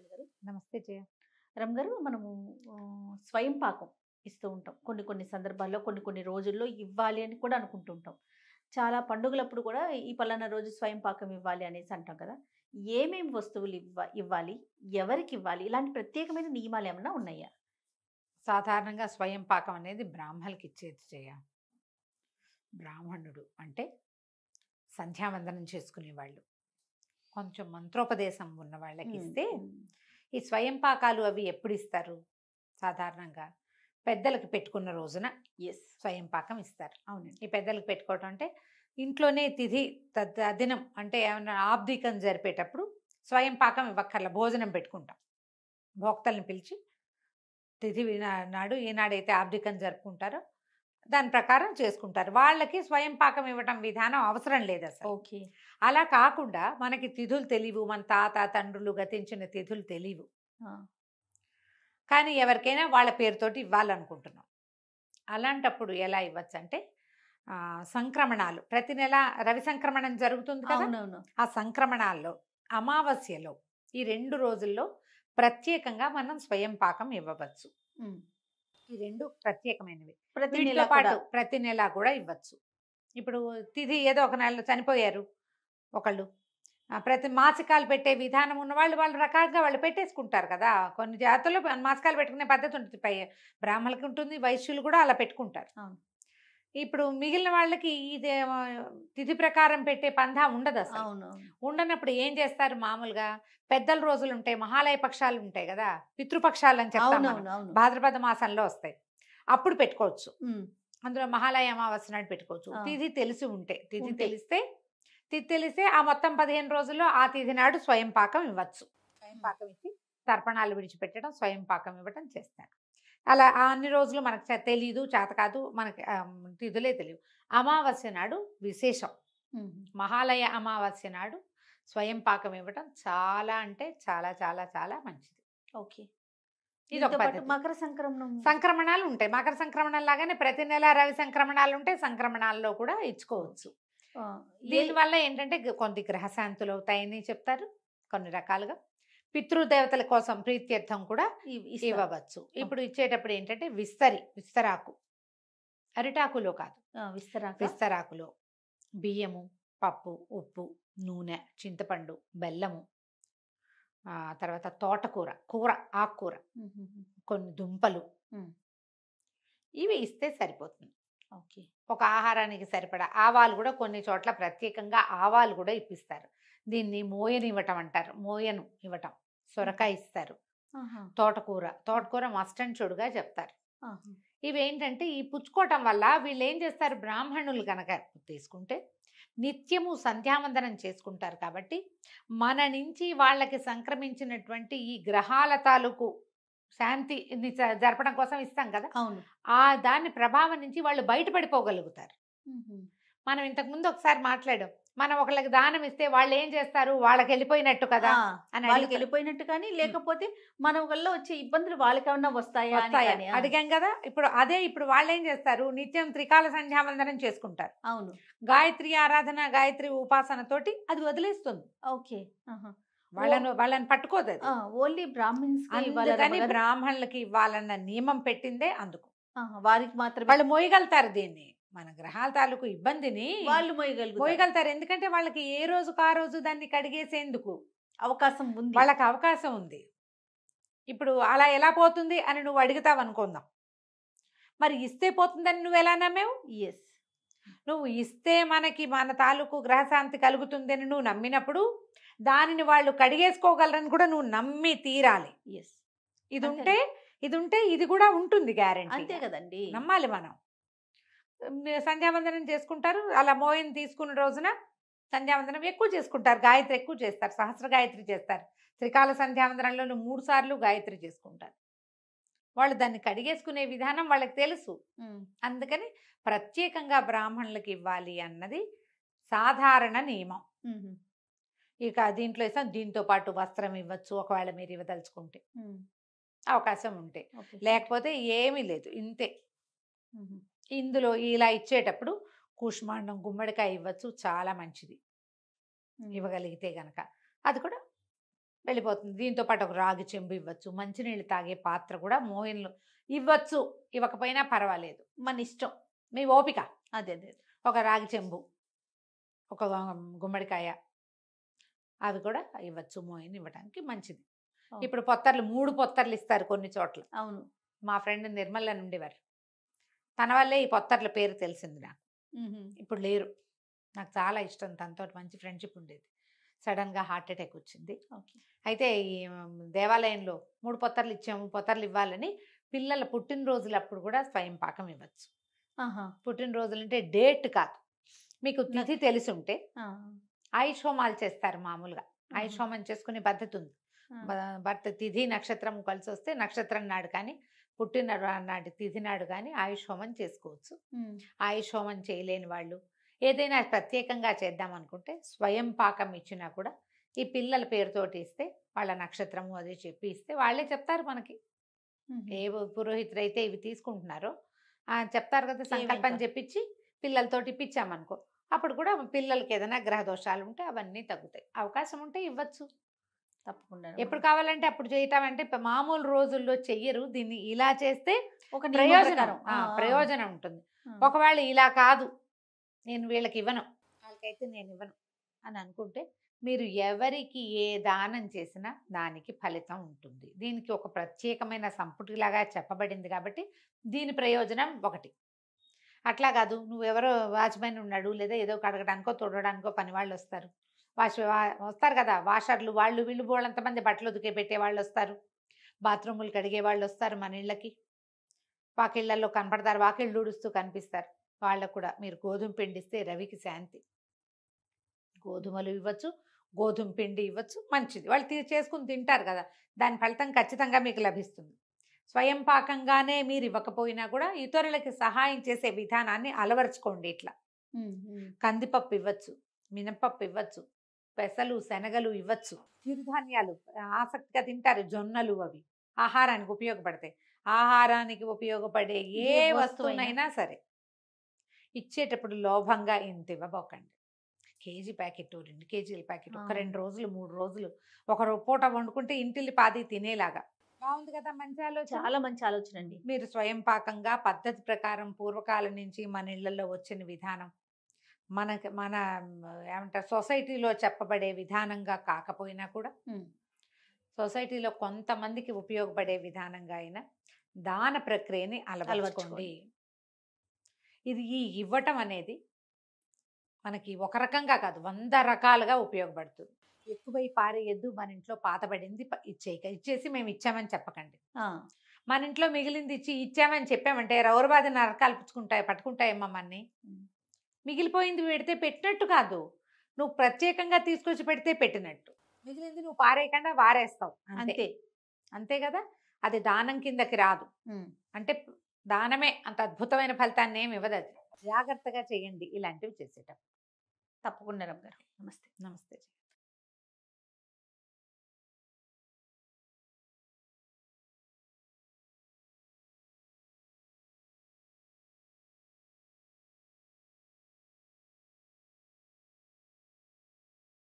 నమస్తే గారు నమస్తే జయ రమ్ గారు మనము స్వయం పాకం ఇస్తూ ఉంటాం కొన్ని కొన్ని సందర్భాల్లో కొన్ని కొన్ని రోజుల్లో ఇవ్వాలి అని కూడా అనుకుంటుంటాం చాలా పండుగలప్పుడు కూడా ఈ పలానా రోజు స్వయం పాకం ఇవ్వాలి అనేసి అంటాం కదా ఏమేమి వస్తువులు ఇవ్వ ఇవ్వాలి ఎవరికి ఇవ్వాలి ఇలాంటి ప్రత్యేకమైన నియమాలు ఏమైనా ఉన్నాయా సాధారణంగా స్వయం పాకం అనేది బ్రాహ్మణులకి ఇచ్చేది చేయ బ్రాహ్మణుడు అంటే సంధ్యావందనం చేసుకునేవాళ్ళు కొంచెం మంత్రోపదేశం ఉన్న వాళ్ళకి ఇస్తే ఈ స్వయం పాకాలు అవి ఎప్పుడు ఇస్తారు సాధారణంగా పెద్దలకు పెట్టుకున్న రోజున ఎస్ స్వయం పాకం ఇస్తారు అవును ఈ పెద్దలకు పెట్టుకోవటం అంటే ఇంట్లోనే తిథి తదినం అంటే ఏమైనా ఆబ్దికం జరిపేటప్పుడు స్వయం పాకం ఇవ్వక్కర్ల భోజనం పెట్టుకుంటాం భోక్తల్ని పిలిచి తిథి నాడు ఏనాడైతే ఆబ్దికం జరుపుకుంటారో దాని ప్రకారం చేసుకుంటారు వాళ్ళకి స్వయం పాకం ఇవ్వటం విధానం అవసరం లేదు అసలు ఓకే అలా కాకుండా మనకి తిథులు తెలియవు మన తాత తండ్రులు గతించిన తిథులు తెలియవు కానీ ఎవరికైనా వాళ్ళ పేరుతోటి ఇవ్వాలనుకుంటున్నాం అలాంటప్పుడు ఎలా ఇవ్వచ్చు అంటే సంక్రమణాలు ప్రతి నెల రవి సంక్రమణం జరుగుతుంది కదా ఆ సంక్రమణాల్లో అమావాస్యలో ఈ రెండు రోజుల్లో ప్రత్యేకంగా మనం స్వయం పాకం ఇవ్వవచ్చు ఈ రెండు ప్రత్యేకమైనవి ప్రతి నెల పాటు ప్రతి నెల కూడా ఇవ్వచ్చు ఇప్పుడు తిథి ఏదో ఒక నెలలో చనిపోయారు ఒకళ్ళు ప్రతి మాసికాలు పెట్టే విధానం ఉన్న వాళ్ళు వాళ్ళు రకాలుగా వాళ్ళు పెట్టేసుకుంటారు కదా కొన్ని జాతులు మాసికాలు పెట్టుకునే పద్ధతి ఉంటుంది పై బ్రాహ్మణులకి ఉంటుంది వైశ్యులు కూడా అలా పెట్టుకుంటారు ఇప్పుడు మిగిలిన వాళ్ళకి ఇది తిథి ప్రకారం పెట్టే పంధా ఉండదు అసలు ఉండనప్పుడు ఏం చేస్తారు మామూలుగా పెద్దల రోజులు ఉంటాయి మహాలయ పక్షాలు ఉంటాయి కదా పితృపక్షాలు అని చెప్తాం భాద్రపద మాసంలో వస్తాయి అప్పుడు పెట్టుకోవచ్చు అందులో మహాలయ అమావాస్య నాడు పెట్టుకోవచ్చు తిథి తెలిసి ఉంటే తిథి తెలిస్తే తిథి తెలిస్తే ఆ మొత్తం పదిహేను రోజుల్లో ఆ తిథి నాడు స్వయం పాకం ఇవ్వచ్చు స్వయం పాకం ఇచ్చి తర్పణాలు విడిచిపెట్టడం స్వయం పాకం ఇవ్వడం చేస్తాను అలా అన్ని రోజులు మనకు తెలీదు చేత కాదు మనకి తిథులే తెలియవు అమావాస్య నాడు విశేషం మహాలయ అమావాస్య నాడు స్వయం పాకం ఇవ్వటం చాలా అంటే చాలా చాలా చాలా మంచిది ఓకే మకర సంక్రమణం సంక్రమణాలు ఉంటాయి మకర సంక్రమణ లాగానే ప్రతి నెల రవి సంక్రమణాలు ఉంటాయి సంక్రమణాల్లో కూడా ఇచ్చుకోవచ్చు దీనివల్ల ఏంటంటే కొన్ని గ్రహశాంతులు అవుతాయని చెప్తారు కొన్ని రకాలుగా పితృదేవతల కోసం ప్రీత్యర్థం కూడా ఇవ్వవచ్చు ఇప్పుడు ఇచ్చేటప్పుడు ఏంటంటే విస్తరి విస్తరాకు అరిటాకులో కాదు విస్తరాకు విస్తరాకులో బియ్యము పప్పు ఉప్పు నూనె చింతపండు బెల్లము తర్వాత తోటకూర కూర ఆకుకూర కొన్ని దుంపలు ఇవి ఇస్తే సరిపోతుంది ఓకే ఒక ఆహారానికి సరిపడా ఆవాలు కూడా కొన్ని చోట్ల ప్రత్యేకంగా ఆవాలు కూడా ఇప్పిస్తారు దీన్ని మోయను ఇవ్వటం అంటారు మోయను ఇవ్వటం సొరకాయ ఇస్తారు తోటకూర తోటకూర మస్ట్ అండ్ చూడుగా చెప్తారు ఇవేంటంటే ఈ పుచ్చుకోవటం వల్ల వీళ్ళు ఏం చేస్తారు బ్రాహ్మణులు కనుక తీసుకుంటే నిత్యము సంధ్యావందనం చేసుకుంటారు కాబట్టి మన నుంచి వాళ్ళకి సంక్రమించినటువంటి ఈ గ్రహాల తాలూకు శాంతిని జరపడం కోసం ఇస్తాం కదా అవును ఆ దాని ప్రభావం నుంచి వాళ్ళు బయటపడిపోగలుగుతారు మనం ఇంతకుముందు ఒకసారి మాట్లాడాం మనం ఒకళ్ళకి దానం ఇస్తే వాళ్ళు ఏం చేస్తారు వాళ్ళకి వెళ్ళిపోయినట్టు కదా అని వాళ్ళకి వెళ్ళిపోయినట్టు కానీ లేకపోతే మన వల్ల వచ్చే ఇబ్బందులు వాళ్ళకేమన్నా వస్తాయా వస్తాయని అడిగాం కదా ఇప్పుడు అదే ఇప్పుడు వాళ్ళు ఏం చేస్తారు నిత్యం త్రికాల సంధ్యావందనం చేసుకుంటారు అవును గాయత్రి ఆరాధన గాయత్రి ఉపాసన తోటి అది వదిలేస్తుంది ఓకే వాళ్ళను వాళ్ళని పట్టుకోదు ఓన్లీ బ్రాహ్మిన్స్ అందుకని బ్రాహ్మణులకి ఇవ్వాలన్న నియమం పెట్టిందే అందుకు వారికి మాత్రం వాళ్ళు మోయగలుగుతారు దీన్ని మన గ్రహాల తాలూకు ఇబ్బందిని వాళ్ళు మోయగలుగు మోయగలుగుతారు ఎందుకంటే వాళ్ళకి ఏ రోజుకు ఆ రోజు దాన్ని కడిగేసేందుకు అవకాశం ఉంది వాళ్ళకి అవకాశం ఉంది ఇప్పుడు అలా ఎలా పోతుంది అని నువ్వు అడుగుతావు అనుకుందాం మరి ఇస్తే పోతుందని నువ్వు ఎలా నమ్మేవు ఎస్ నువ్వు ఇస్తే మనకి మన తాలూకు గ్రహశాంతి కలుగుతుందని నువ్వు నమ్మినప్పుడు దానిని వాళ్ళు కడిగేసుకోగలరని కూడా నువ్వు నమ్మి తీరాలి ఎస్ ఇది ఉంటే ఇది ఉంటే ఇది కూడా ఉంటుంది గ్యారెంటీ అంతే కదండి నమ్మాలి మనం సంధ్యావందనం చేసుకుంటారు అలా మోయిన్ తీసుకున్న రోజున సంధ్యావందనం ఎక్కువ చేసుకుంటారు గాయత్రి ఎక్కువ చేస్తారు సహస్ర గాయత్రి చేస్తారు త్రికాల సంధ్యావందనంలోనూ మూడు సార్లు గాయత్రి చేసుకుంటారు వాళ్ళు దాన్ని కడిగేసుకునే విధానం వాళ్ళకి తెలుసు అందుకని ప్రత్యేకంగా బ్రాహ్మణులకు ఇవ్వాలి అన్నది సాధారణ నియమం ఇక దీంట్లో ఇస్తాం దీంతో పాటు వస్త్రం ఇవ్వచ్చు ఒకవేళ మీరు ఇవ్వదలుచుకుంటే అవకాశం ఉంటే లేకపోతే ఏమీ లేదు ఇంతే ఇందులో ఇలా ఇచ్చేటప్పుడు కూష్మాండం గుమ్మడికాయ ఇవ్వచ్చు చాలా మంచిది ఇవ్వగలిగితే గనక అది కూడా వెళ్ళిపోతుంది దీంతో పాటు ఒక రాగి చెంబు ఇవ్వచ్చు మంచినీళ్ళు తాగే పాత్ర కూడా మోయిన్లు ఇవ్వచ్చు ఇవ్వకపోయినా పర్వాలేదు మన ఇష్టం మీ ఓపిక అదే అదే ఒక రాగి చెంబు ఒక గుమ్మడికాయ అవి కూడా ఇవ్వచ్చు మోయిన్ ఇవ్వడానికి మంచిది ఇప్పుడు పొత్తర్లు మూడు పొత్తర్లు ఇస్తారు కొన్ని చోట్ల అవును మా ఫ్రెండ్ నిర్మల నుండి వారు తన వల్లే ఈ పొత్తర్ల పేరు తెలిసింది నాకు ఇప్పుడు లేరు నాకు చాలా ఇష్టం తనతో మంచి ఫ్రెండ్షిప్ ఉండేది సడన్గా హార్ట్ అటాక్ వచ్చింది అయితే ఈ దేవాలయంలో మూడు పొత్తర్లు ఇచ్చాము పొత్తర్లు ఇవ్వాలని పిల్లల పుట్టినరోజులప్పుడు కూడా స్వయం పాకం ఇవ్వచ్చు పుట్టినరోజులు అంటే డేట్ కాదు మీకు తిథి ఉంటే ఆయుష్ హోమాలు చేస్తారు మామూలుగా ఆయుష్ హోమం చేసుకునే పద్ధతి ఉంది భర్త తిథి నక్షత్రం కలిసి వస్తే నక్షత్రం నాడు కానీ పుట్టిన నాటి తిథి నాడు కానీ ఆయుష్ హోమం చేసుకోవచ్చు ఆయుష్ హోమం చేయలేని వాళ్ళు ఏదైనా ప్రత్యేకంగా చేద్దాం అనుకుంటే స్వయం పాకం ఇచ్చినా కూడా ఈ పిల్లల పేరుతోటి ఇస్తే వాళ్ళ నక్షత్రము అది చెప్పి ఇస్తే వాళ్ళే చెప్తారు మనకి ఏ పురోహితులు అయితే ఇవి తీసుకుంటున్నారో చెప్తారు కదా సంకల్పం చెప్పించి పిల్లలతోటి ఇప్పించామనుకో అప్పుడు కూడా పిల్లలకి ఏదైనా గ్రహ దోషాలు ఉంటే అవన్నీ తగ్గుతాయి అవకాశం ఉంటే ఇవ్వచ్చు తప్పకుండా ఎప్పుడు కావాలంటే అప్పుడు చేయటం అంటే మామూలు రోజుల్లో చెయ్యరు దీన్ని ఇలా చేస్తే ఒక ప్రయోజనం ప్రయోజనం ఉంటుంది ఒకవేళ ఇలా కాదు నేను వీళ్ళకి ఇవ్వను వాళ్ళకైతే నేను ఇవ్వను అని అనుకుంటే మీరు ఎవరికి ఏ దానం చేసినా దానికి ఫలితం ఉంటుంది దీనికి ఒక ప్రత్యేకమైన సంపుటిలాగా చెప్పబడింది కాబట్టి దీని ప్రయోజనం ఒకటి అట్లా కాదు నువ్వెవరో వాచ్మెన్ ఉన్నాడు లేదా ఏదో కడగడానికో తొడడానికో పని వాళ్ళు వస్తారు వాష్ వస్తారు కదా వాషర్లు వాళ్ళు వీళ్ళు బోళ్ళంతమంది బట్టలు ఉతికే పెట్టే వాళ్ళు వస్తారు బాత్రూములు కడిగే వాళ్ళు వస్తారు మన ఇళ్ళకి వాకిళ్ళల్లో కనపడతారు వాకిళ్ళు ఊడుస్తూ కనిపిస్తారు వాళ్ళకు కూడా మీరు గోధుమ పిండి ఇస్తే రవికి శాంతి గోధుమలు ఇవ్వచ్చు గోధుమ పిండి ఇవ్వచ్చు మంచిది వాళ్ళు తీ చేసుకుని తింటారు కదా దాని ఫలితం ఖచ్చితంగా మీకు లభిస్తుంది స్వయం పాకంగానే మీరు ఇవ్వకపోయినా కూడా ఇతరులకి సహాయం చేసే విధానాన్ని అలవరుచుకోండి ఇట్లా కందిపప్పు ఇవ్వచ్చు మినపప్పు ఇవ్వచ్చు పెసలు శనగలు ఇవ్వచ్చు చిరుధాన్యాలు ఆసక్తిగా తింటారు జొన్నలు అవి ఆహారానికి ఉపయోగపడతాయి ఆహారానికి ఉపయోగపడే ఏ వస్తువునైనా సరే ఇచ్చేటప్పుడు లోభంగా ఇంత ఇవ్వబోకండి కేజీ ప్యాకెట్ రెండు కేజీల ప్యాకెట్ ఒక రెండు రోజులు మూడు రోజులు ఒక పూట వండుకుంటే ఇంటిల్లి పాది తినేలాగా బాగుంది కదా మంచి ఆలోచన చాలా మంచి ఆలోచన అండి మీరు స్వయం పాకంగా పద్ధతి ప్రకారం పూర్వకాలం నుంచి మన ఇళ్లలో వచ్చిన విధానం మనకి మన ఏమంటారు సొసైటీలో చెప్పబడే విధానంగా కాకపోయినా కూడా సొసైటీలో కొంతమందికి ఉపయోగపడే విధానంగా అయినా దాన ప్రక్రియని అలవలచుకోండి ఇది ఈ ఇవ్వటం అనేది మనకి ఒక రకంగా కాదు వంద రకాలుగా ఉపయోగపడుతుంది ఎక్కువై పారేయద్దు మన ఇంట్లో పాతబడింది ఇచ్చే ఇచ్చేసి మేము ఇచ్చామని చెప్పకండి మన ఇంట్లో మిగిలింది ఇచ్చి ఇచ్చామని చెప్పామంటే రౌరబాది నరకాలు పట్టుకుంటాయమ్మా మన్ని మిగిలిపోయింది పెడితే పెట్టినట్టు కాదు నువ్వు ప్రత్యేకంగా తీసుకొచ్చి పెడితే పెట్టినట్టు మిగిలింది నువ్వు పారేయకుండా వారేస్తావు అంతే అంతే కదా అది దానం కిందకి రాదు అంటే దానమే అంత అద్భుతమైన ఫలితాన్ని ఏమి ఇవ్వదు అది జాగ్రత్తగా చేయండి ఇలాంటివి చేసేటప్పుడు తప్పకుండా రమ్మ గారు నమస్తే నమస్తే